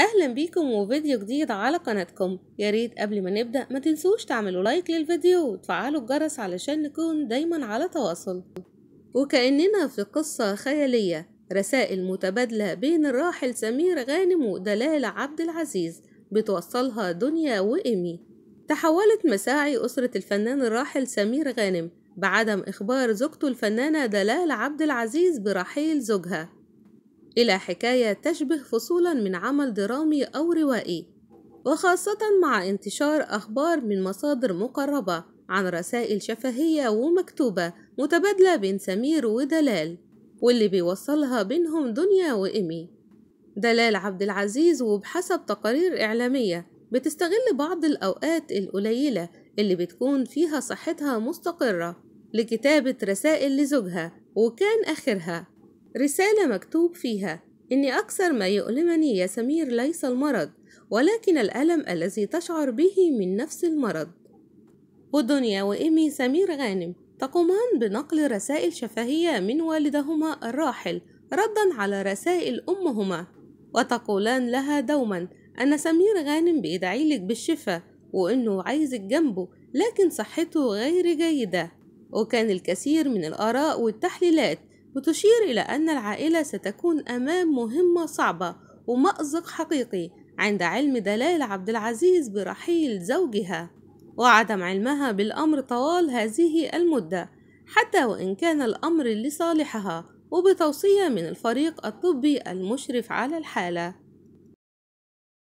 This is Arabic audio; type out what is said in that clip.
اهلا بيكم وفيديو جديد على قناتكم يا ريت قبل ما نبدا ما تنسوش تعملوا لايك للفيديو وتفعلوا الجرس علشان نكون دايما على تواصل وكاننا في قصه خياليه رسائل متبادله بين الراحل سمير غانم ودلال عبد العزيز بتوصلها دنيا وايمي تحولت مساعي اسره الفنان الراحل سمير غانم بعدم اخبار زوجته الفنانه دلال عبد العزيز برحيل زوجها إلى حكاية تشبه فصولا من عمل درامي أو روائي وخاصة مع انتشار أخبار من مصادر مقربة عن رسائل شفهية ومكتوبة متبادلة بين سمير ودلال واللي بيوصلها بينهم دنيا وإيمي دلال عبد العزيز وبحسب تقارير إعلامية بتستغل بعض الأوقات القليلة اللي بتكون فيها صحتها مستقرة لكتابة رسائل لزوجها وكان آخرها رسالة مكتوب فيها إني أكثر ما يؤلمني يا سمير ليس المرض ولكن الألم الذي تشعر به من نفس المرض ودنيا وإيمي سمير غانم تقومان بنقل رسائل شفهية من والدهما الراحل ردا على رسائل أمهما وتقولان لها دوما أن سمير غانم بيدعي لك بالشفاء وإنه عايزك جنبه لكن صحته غير جيدة وكان الكثير من الآراء والتحليلات وتشير إلى أن العائلة ستكون أمام مهمة صعبة ومأزق حقيقي عند علم دلال عبد العزيز برحيل زوجها وعدم علمها بالأمر طوال هذه المدة حتى وإن كان الأمر لصالحها وبتوصية من الفريق الطبي المشرف على الحالة